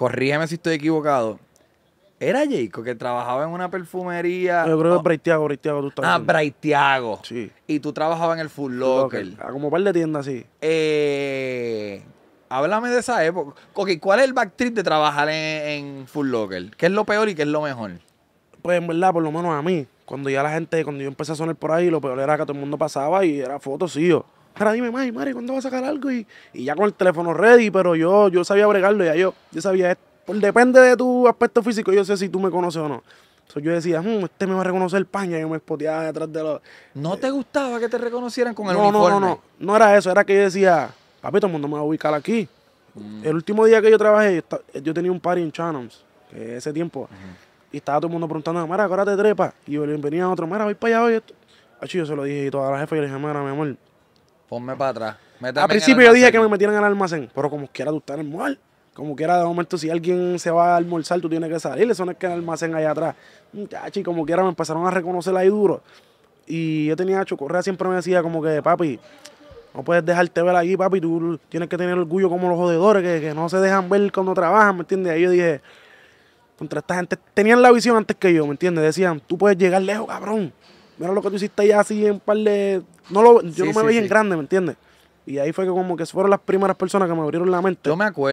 corrígeme si estoy equivocado. Era Jacob que trabajaba en una perfumería. Yo creo que es ah, tú estás. Ah, Braithiago. Sí. Y tú trabajabas en el Full Locker. como un par de tiendas, sí. Eh, háblame de esa época. ¿cuál es el backtrip de trabajar en, Full Locker? ¿Qué es lo peor y qué es lo mejor? Pues en verdad, por lo menos a mí. Cuando ya la gente, cuando yo empecé a sonar por ahí, lo peor era que todo el mundo pasaba y era fotos, sí, Ahora dime, Mari, Mari, ¿cuándo vas a sacar algo? Y, y, ya con el teléfono ready, pero yo, yo sabía bregarlo, ya yo, yo sabía depende de tu aspecto físico, yo sé si tú me conoces o no. Entonces yo decía, hmm, este me va a reconocer paña, y yo me espoteaba detrás de los. ¿No te gustaba que te reconocieran con el no, uniforme? No, no, no, no era eso, era que yo decía, papi, todo el mundo me va a ubicar aquí. Mm. El último día que yo trabajé, yo, tenía un party en Channons, que ese tiempo, y estaba todo el mundo preguntando, Mara, ahora te trepa. Y yo le venía a otro, Mara, voy para allá hoy. Así yo se lo dije y toda la jefa, y le dije, mi amor Ponme para atrás. Al principio yo dije que me metieran al almacén, pero como quiera tú estás en el mall. Como quiera, de momento, si alguien se va a almorzar, tú tienes que salir. Eso no es que el almacén allá atrás. Y como quiera, me empezaron a reconocer ahí duro. Y yo tenía hecho, Correa, siempre me decía como que, papi, no puedes dejarte ver allí papi. Tú tienes que tener orgullo como los jodedores, que, que no se dejan ver cuando trabajan, ¿me entiendes? Ahí yo dije, contra esta gente, tenían la visión antes que yo, ¿me entiendes? Decían, tú puedes llegar lejos, cabrón mira lo que tú hiciste ya así en par de... No lo, yo no me veía en grande, ¿me entiendes? Y ahí fue que como que fueron las primeras personas que me abrieron la mente. Yo me acuerdo.